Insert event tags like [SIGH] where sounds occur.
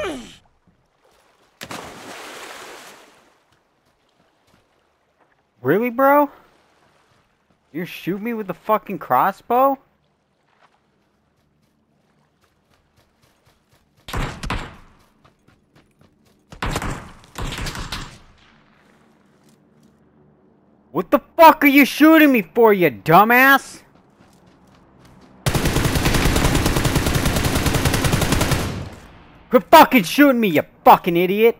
[CLEARS THROAT] Really, bro? You shoot me with a fucking crossbow? What the fuck are you shooting me for, you dumbass? You're fucking shooting me, you fucking idiot!